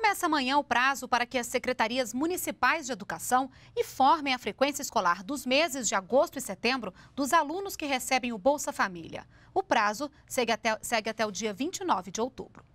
Começa amanhã o prazo para que as secretarias municipais de educação informem a frequência escolar dos meses de agosto e setembro dos alunos que recebem o Bolsa Família. O prazo segue até, segue até o dia 29 de outubro.